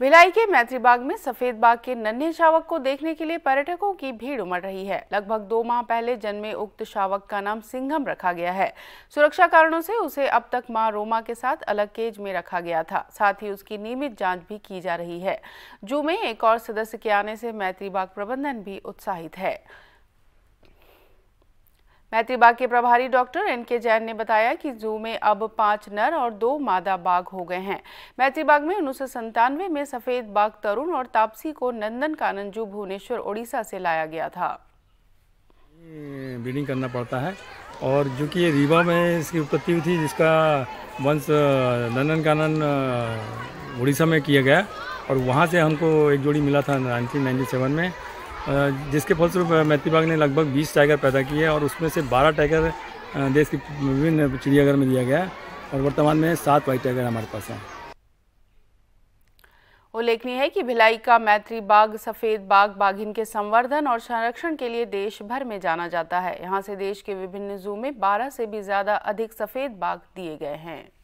भिलाई के मैत्री बाग में सफेद बाग के नन्हे शावक को देखने के लिए पर्यटकों की भीड़ उमड़ रही है लगभग दो माह पहले जन्मे उक्त शावक का नाम सिंघम रखा गया है सुरक्षा कारणों से उसे अब तक मां रोमा के साथ अलग केज में रखा गया था साथ ही उसकी नियमित जांच भी की जा रही है जू में एक और सदस्य के आने से मैत्री बाग प्रबंधन भी उत्साहित है मैत्री बाग के प्रभारी डॉक्टर एन के जैन ने बताया कि जू में अब पांच नर और दो मादा बाघ हो गए हैं मैत्री बाग में उन्नीस में सफेद बाघ तरुण और तापसी को नंदन कानन जू भुवनेश्वर ओडिशा से लाया गया था ब्रीडिंग करना पड़ता है और जो कि ये रीवा में इसकी उत्पत्ति हुई थी जिसका वंश नंदन कानन उड़ीसा में किया गया और वहाँ से हमको एक जोड़ी मिला था नाइनटीन में जिसके फलस्वरूप मैत्री बाग ने लगभग 20 टाइगर पैदा किए हैं और उसमें से 12 टाइगर देश के विभिन्न चिड़ियाघर में दिया गया है और वर्तमान में सात वाइट टाइगर हमारे पास हैं उल्लेखनीय है कि भिलाई का मैत्री बाग सफ़ेद बाग बाघिन के संवर्धन और संरक्षण के लिए देश भर में जाना जाता है यहाँ से देश के विभिन्न जू में 12 से भी ज़्यादा अधिक सफ़ेद बाघ दिए गए हैं